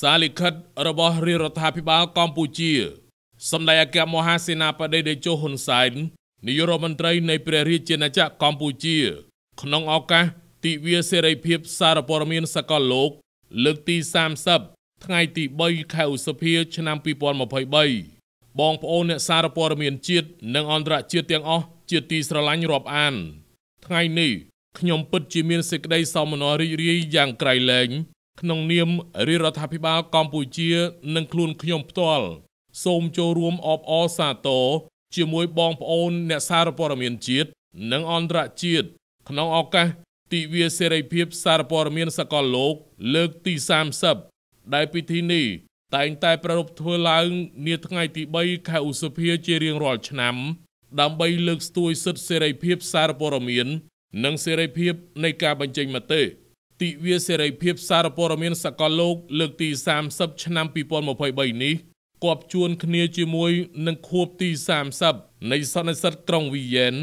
សារលិខិតរបស់រាជរដ្ឋាភិបាលកម្ពុជាសម្ដេចអគ្គមហាសេនាបតីតេជោហ៊ុនសែននាយករដ្ឋមន្ត្រីនៃ ព្រះរាជាណាចក្រកម្ពុជា ក្នុងឱកាសទិវាសេរីភាពសារព័ត៌មានសកលលោកលើកទី30ថ្ងៃទី3ខែឧសភា ឆ្នាំ2023បងប្អូនអ្នកសារព័ត៌មានជាតិនិងអន្តរជាតិទាំងអស់ជាទីស្រឡាញ់រាប់អាន ថ្ងៃ នេះខ្ញុំពិតជាមានសេចក្តីសោមនស្សរីករាយយ៉ាងក្រៃលែងក្នុងនាមរាជរដ្ឋាភិបាលកម្ពុជា និងខ្លួនខ្ញុំផ្ទាល់សូមចូលរួមអបអរសាទរជាមួយបងប្អូនអ្នកសារព័ត៌មានជាតិនិងអន្តរជាតិក្នុងឱកាសទិវាសេរីភាពសារព័ត៌មាន សកលលោក លើកទី30ដែលពិធីនេះ តែងតែប្រារព្ធធ្វើឡើងនាថ្ងៃ ទី3ខែឧសភាជារៀងរាល់ឆ្នាំ ដើម្បីលើកស្ទួយសិទ្ធិសេរីភាពសារព័ត៌មាន និងសេរីភាពនៃការបញ្ចេញមតិ។ទិវាសេរីភាពសារព័ត៌មានសកលលោកលើកទី30ឆ្នាំ2023នេះគប់ជួនគ្នាជាមួយនឹងខួបទី30នៃសន្និសីទក្រុងវីយ៉ែន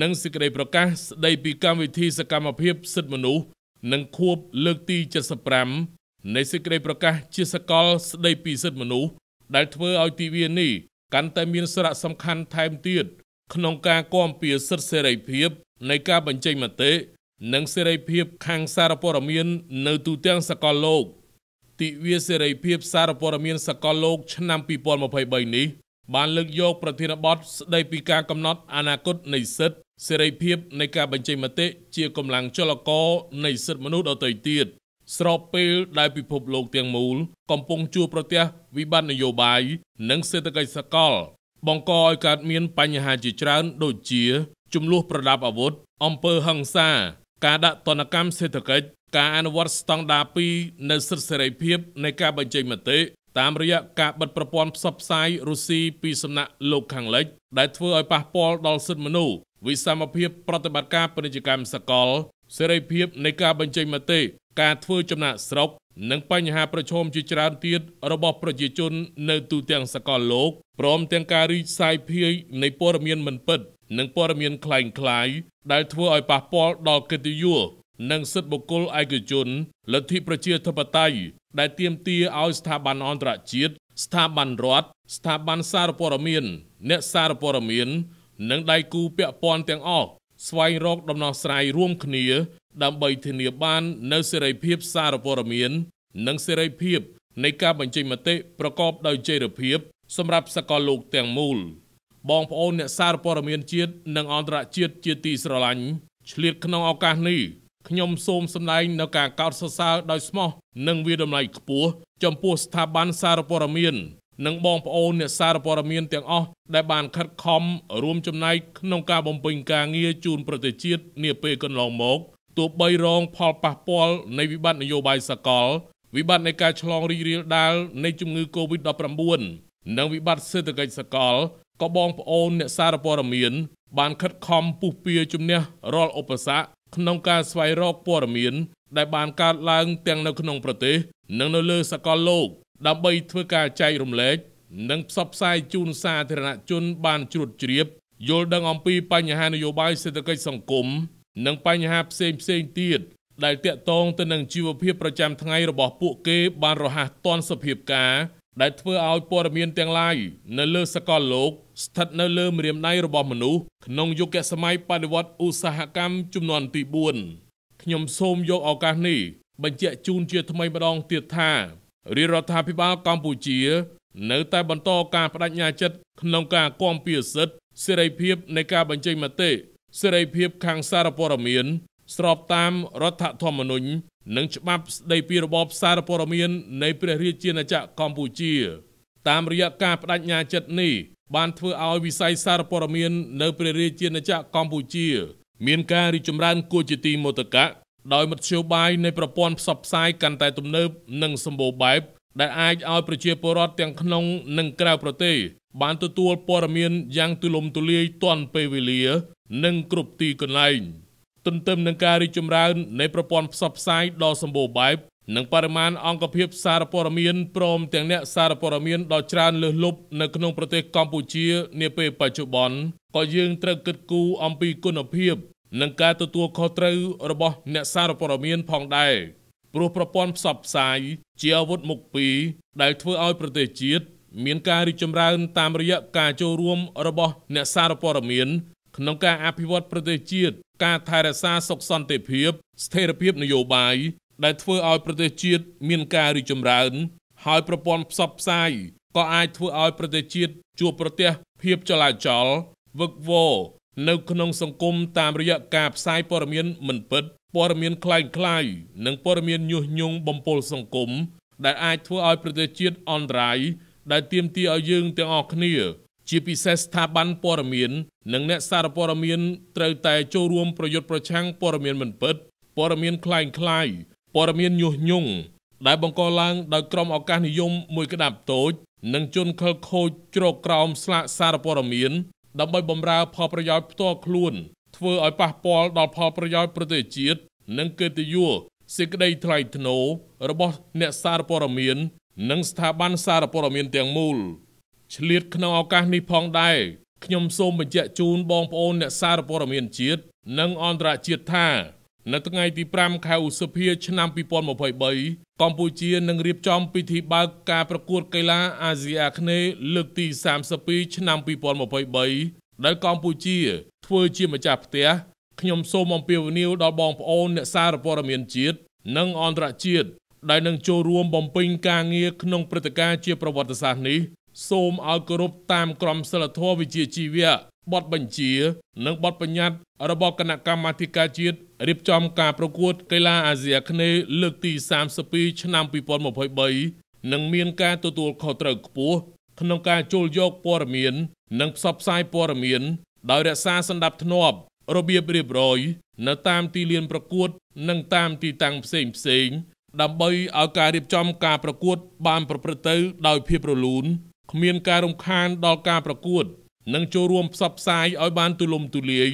និងសេចក្តីប្រកាសស្តីពីកម្មវិធីសកម្មភាពសិទ្ធិមនុស្សនិងខួបលើកទី75នៃសេចក្តីប្រកាសជាសកលស្តីពីសិទ្ធិមនុស្សដែលធ្វើឲ្យទិវានេះកាន់តែមានសារៈសំខាន់ថែមទៀតក្នុងការគាំពារសិទ្ធិសេរីភាពនៃការបញ្ចេញមតិនិងសេរីភាព ខាងសារព័ត៌មាននៅទូទាំងសកលលោកទិវា សេរីភាពសារព័ត៌មានសកលលោកឆ្នាំ2023នេះ បានលើកយក ប្រធានបទស្ដីពីការកំណត់អនាគតនៃសិទ្ធិសេរីភាពនៃការបញ្ចេញមតិជាកម្លាំងចលករនៃសិទ្ធិមនុស្សដទៃទៀតស្របពេល ដែលពិភពលោកទាំងមូល កំពុងជួបប្រទះវិបត្តិនយោបាយនិងសេដ្ឋកិច្ចសកល បង្កឲ្យកើតមានបញ្ហាជាច្រើន ដូចជាចំនួនប្រដាប់អាវុធអំពើហិង្សាការដាក់ទណ្ឌកម្មសេដ្ឋកិច្ចការអនុវត្តស្តង់ដារ2នៅសិទ្ធិសេរីភាពនៃការបញ្ចេញមតិតាមរយៈការបិទប្រព័ន្ធផ្សព្វផ្សាយរុស្ស៊ីពីសំណាក់លោកខាងលិចដែលធ្វើឲ្យប៉ះពាល់ដល់សិទ្ធិមនុស្សវិសមភាពប្រតិបត្តិការពាណិជ្ជកម្មសកលសេរីភាពនៃការបញ្ចេញមតិការធ្វើចំណាក់ស្រុកនិងបញ្ហាប្រឈមជាច្រើនទៀតរបស់ប្រជាជននៅទូទាំងសកលលោកព្រមទាំងការរីកសាយភាយនៃព័ត៌មានមិនពិត និងព័ត៌មានក្លែងក្លាយដែលធ្វើឲ្យប៉ះពាល់ដល់កិត្តិយសនិងសិទ្ធិបុគ្គលឯកជនលទ្ធិប្រជាធិបតេយ្យដែលទាមទារឲ្យស្ថាប័នអន្តរជាតិស្ថាប័នរដ្ឋស្ថាប័នសារព័ត៌មានអ្នកសារព័ត៌មាននិងដៃគូពាក់ព័ន្ធទាំងអស់ស្វែងរកដំណោះស្រាយរួមគ្នា ដើម្បីធានាបាននូវសេរីភាពសារព័ត៌មាននិងសេរីភាពនៃការបញ្ចេញមតិប្រកបដោយចីរភាព សម្រាប់សកលលោកទាំងមូល។បងប្អូនអ្នកសារព័ត៌មានជាតិនិងអន្តរជាតិជាទីស្រឡាញ់ឆ្លៀតក្នុងឱកាសនេះខ្ញុំសូមសម្ដែងនៅការកោតសរសើរដោយស្មោះ និងវាតម្លៃខ្ពស់ចំពោះស្ថាប័នសារព័ត៌មាន និងបងប្អូនអ្នកសារព័ត៌មានទាំងអស់ដែលបានខិតខំរួមចំណែកក្នុងការបំពេញការងារជូនប្រទេសជាតិនាពេលកន្លងមកទោះបីរងផលប៉ះពាល់នៃវិបត្តិនយោបាយសកលវិបត្តិនៃការឆ្លងរីករាលដាលនៃជំងឺ Covid-19 និងវិបត្តិសេដ្ឋកិច្ចសកលក៏បងប្អូនអ្នកសារព័ត៌មាន បានខិតខំពុះពៀជំនះរាល់ឧបសគ្គក្នុងការស្វែងរកព័ត៌មានដែលបានកើតឡើងទាំងនៅក្នុងប្រទេស និងនៅលើសកលលោកដើម្បីធ្វើការចែករំលែកនិងផ្សព្វផ្សាយជូនសាធារណជនបានជ្រួតជ្រាប យល់ដឹងអំពីបញ្ហានយោបាយសេដ្ឋកិច្ចសង្គមនិងបញ្ហាផ្សេងផ្សេងទៀតដែលតាក់ទងទៅនឹងជីវភាពប្រចាំថ្ងៃរបស់ពួកគេបានរហ័សទាន់សភាពការដែលធ្វើឲ្យព័ត៌មានទាំងឡាយនៅលើសកលលោក ស្ថិតនៅលើម្រាមដៃរបស់មនុស្សក្នុងយុគសម័យបដិវត្តឧស្សាហកម្មចំនួនទី4ខ្ញុំសូមយកឱកាសនេះ បញ្ជាក់ជូនជា ថ្មីម្ដងទៀតថារាជរដ្ឋាភិបាលកម្ពុជា នៅតែបន្តការបដិញ្ញាចិត្តក្នុងការគាំពារសិទ្ធិសេរីភាព នៃការបញ្ចេញមតិសេរីភាពខាងសារព័ត៌មានស្របតាមរដ្ឋធម្មនុញ្ញនិងច្បាប់ស្តីពីរបបសារព័ត៌មាននៃ ព្រះរាជាណាចក្រកម្ពុជាតាមរយៈការបដិញ្ញាចិត្តនេះបានធ្វើឲ្យវិស័យសារព័ត៌មាននៅព្រះរាជាណាចក្រកម្ពុជាមានការរីកចម្រើន គួរជាទីមោទកៈដោយមធ្យោបាយនៃប្រព័ន្ធផ្សព្វផ្សាយកាន់តែទំនើបនិងសម្បូរបែបដែលអាចឲ្យប្រជាពលរដ្ឋទាំងក្នុងនិងក្រៅ ប្រទេសបានទទួលព័ត៌មានយ៉ាងទូលំទូលាយទាន់ពេលវេលា និងគ្រប់ទីកន្លែង។ទន្ទឹមនឹងការរីកចម្រើននៃប្រព័ន្ធផ្សព្វផ្សាយដ៏សម្បូរបែបនិងបរិមាណអង្គភាពសារព័ត៌មានព្រមទាំងអ្នកសារព័ត៌មានដ៏ច្រើនលើសលប់នៅក្នុងប្រទេសកម្ពុជានាពេលបច្ចុប្បន្នក៏យើងត្រូវគិតគូរអំពីគុណភាពនិងការទទួលខុសត្រូវរបស់អ្នកសារព័ត៌មានផងដែរព្រោះប្រព័ន្ធផ្សព្វផ្សាយជាអាវុធមុខពីរដែលធ្វើឲ្យប្រទេសជាតិមានការរីកចម្រើនតាមរយៈការចូលរួមរបស់អ្នកសារព័ត៌មានក្នុងការអភិវឌ្ឍប្រទេសជាតិការថែរក្សាសុខសន្តិភាព ស្ថិរភាពនយោបាយដែលធ្វើឲ្យប្រទេសជាតិមានការរីកចម្រើនហើយប្រព័ន្ធផ្សព្វផ្សាយក៏អាចធ្វើឲ្យប្រទេសជាតិជួបប្រទះភាពចលាចលវឹកវរនៅក្នុងសង្គមតាមរយៈការផ្សាយព័ត៌មានមិនពិតព័ត៌មានក្លែងក្លាយនិងព័ត៌មានញុះញង់បំពុលសង្គមដែលអាចធ្វើឲ្យប្រទេសជាតិអន្តរាយដែលទាមទារឲ្យយើងទាំងអស់គ្នាជាពិសេសស្ថាប័នព័ត៌មាននិងអ្នកសារព័ត៌មានត្រូវតែចូលរួមប្រយុទ្ធប្រឆាំងព័ត៌មានមិនពិតព័ត៌មានคล้ายคล้ายព័ត៌មានញុះញង់ដែលបង្កឡើងដោយក្រុមឱកាសនិយមមួយក្តាប់តូច និងជនខិលខូចជ្រកក្រោមស្លាកសារព័ត៌មានដើម្បីបំរើផលប្រយោជន៍ផ្ទាល់ខ្លួន ធ្វើឲ្យប៉ះពាល់ដល់ផលប្រយោជន៍ប្រទេសជាតិនិងកិត្តិយសសេចក្តីថ្លៃថ្នូររបស់អ្នកសារព័ត៌មាននិងស្ថាប័នសារព័ត៌មានទាំងមូល។ឆ្លៀតក្នុងឱកាសនេះផងដែរខ្ញុំសូមបញ្ជាក់ជូនបងប្អូនអ្នកសារព័ត៌មានជាតិនិងអន្តរជាតិថានៅថ្ងៃទី5ខែឧសភាឆ្នាំ2023កម្ពុជានឹងរៀបចំពិធីបើកការប្រកួតកីឡាអាស៊ីអាគ្នេយ៍លើកទី32ឆ្នាំ2023ដោយកម្ពុជាធ្វើជាម្ចាស់ផ្ទះខ្ញុំសូមអំពាវនាវដល់បងប្អូនអ្នកសារព័ត៌មានជាតិនិងអន្តរជាតិដែលនឹងចូលរួមបំពេញការងារក្នុងព្រឹត្តិការណ៍ជាប្រវត្តិសាស្ត្រនេះសូមឲ្យគោរពតាមក្រមសីលធម៌វិជ្ជាជីវៈបទបញ្ជា និងបទបញ្ញត្តិរបស់គណៈកម្មាធិការជាតិរៀបចំការប្រកួត កីឡាអាស៊ីអាគ្នេយ៍លើកទី32ឆ្នាំ2023និងមានការទទួលខុសត្រូវខ្ពស់ក្នុងការចូលយកព័ត៌មាននិងផ្សព្វផ្សាយព័ត៌មានដោយរក្សាសន្តិភាពរបៀបរៀបរយនៅតាមទីលានប្រកួតនិងតាមទីតាំងផ្សេងផ្សេង ដើម្បីឲ្យការរៀបចំការប្រកួត បានប្រព្រឹត្តទៅដោយភាពរលូនគ្មានការរំខានដល់ការប្រកួតនិងចូលរួមផ្សព្វផ្សាយឲ្យបានទូលំទូលាយ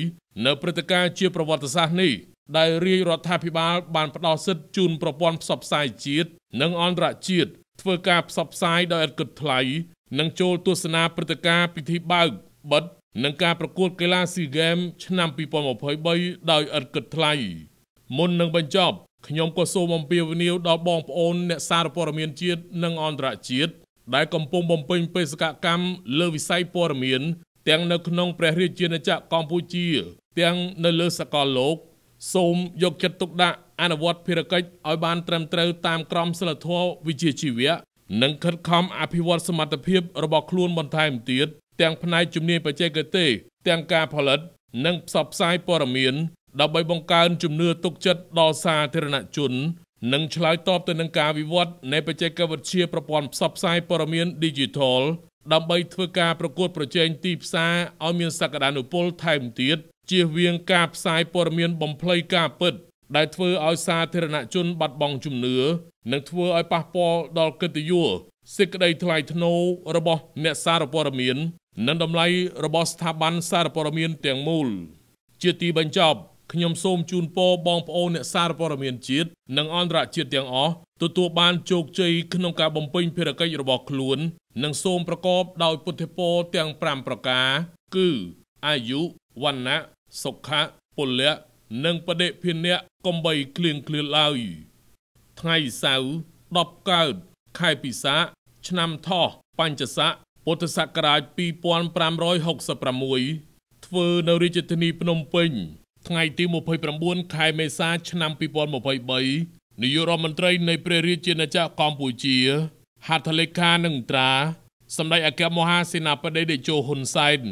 នៅព្រឹត្តិការណ៍ជាប្រវត្តិសាស្ត្រនេះដែលរាជរដ្ឋាភិបាលបានផ្ដល់សិទ្ធិជូនប្រព័ន្ធផ្សព្វផ្សាយជាតិនិងអន្តរជាតិធ្វើការផ្សព្វផ្សាយដោយឥតគិតថ្លៃនិងចូលទស្សនាព្រឹត្តិការណ៍ពិធីបើកបិទនិងការប្រកួតកីឡាស៊ីហ្គេមឆ្នាំ2023ដោយឥតគិតថ្លៃមុននឹងបញ្ចប់ខ្ញុំក៏សូមអំពាវនាវដល់បងប្អូនអ្នកសារព័ត៌មានជាតិនិងអន្តរជាតិដែលកំពុងបំពេញបេសកកម្មលើវិស័យព័ត៌មានទាំងនៅក្នុង ព្រះរាជាណាចក្រកម្ពុជា ទាំង នៅលើសកលលោក សូមយកចិត្តទុកដាក់អនុវត្តភារកិច្ចឲ្យបានត្រឹមត្រូវតាមក្រមសីលធម៌វិជ្ជាជីវៈនិងខិតខំអភិវឌ្ឍសមត្ថភាពរបស់ខ្លួនបន្ថែមទៀតទាំងផ្នែកជំនាញបច្ចេកទេសទាំងការផលិតនិងផ្សព្វផ្សាយព័ត៌មានដើម្បីបង្កើនជំនឿទុកចិត្តដល់សាធារណជននិងឆ្លើយតបទៅនឹងការវិវត្តនៃបច្ចេកវិទ្យាប្រព័ន្ធផ្សព្វផ្សាយព័ត៌មាន Digital ដើម្បីធ្វើការប្រកួតប្រជែងទីផ្សារឲ្យមានសក្តានុពលថែមទៀតជៀសវាងការផ្សាយព័ត៌មានបំភ្លៃការពិត ដែលធ្វើឲ្យសាធារណជនបាត់បង់ជំនឿនិងធ្វើឲ្យប៉ះពាល់ដល់កិត្តិយសសេចក្តីថ្លៃថ្នូររបស់អ្នកសារព័ត៌មាននិងតម្លៃរបស់ស្ថាប័នសារព័ត៌មានទាំងមូលជាទីបញ្ចប់ខ្ញុំសូមជូនពរបងប្អូនអ្នកសារព័ត៌មានជាតិនិងអន្តរជាតិទាំងអស់ទទួលបានជោគជ័យក្នុងការបំពេញភារកិច្ចរបស់ខ្លួន និងសូមប្រកប ដោយពុទ្ធិពរទាំង5ប្រការ គឺអាយុវណ្ណៈសុខៈពលៈនិងបដិភិនៈកំបីគ្លៀងគ្លៀលឡើយថ្ងៃសៅរ៍10កើតខែពិសា ឆ្នាំថោះបញ្ញស័កពុទ្ធសករាជ2566ធ្វើនៅរាជធានីភ្នំពេញថ្ងៃទី29ខែមេសា ឆ្នាំ2023នាយករដ្ឋមន្ត្រីនៃព្រះរាជាណាចក្រកម្ពុជាហត្ថលេខានិងត្រាសម្ដេចអគ្គមហាសេនាបតីតេជោហ៊ុនសែន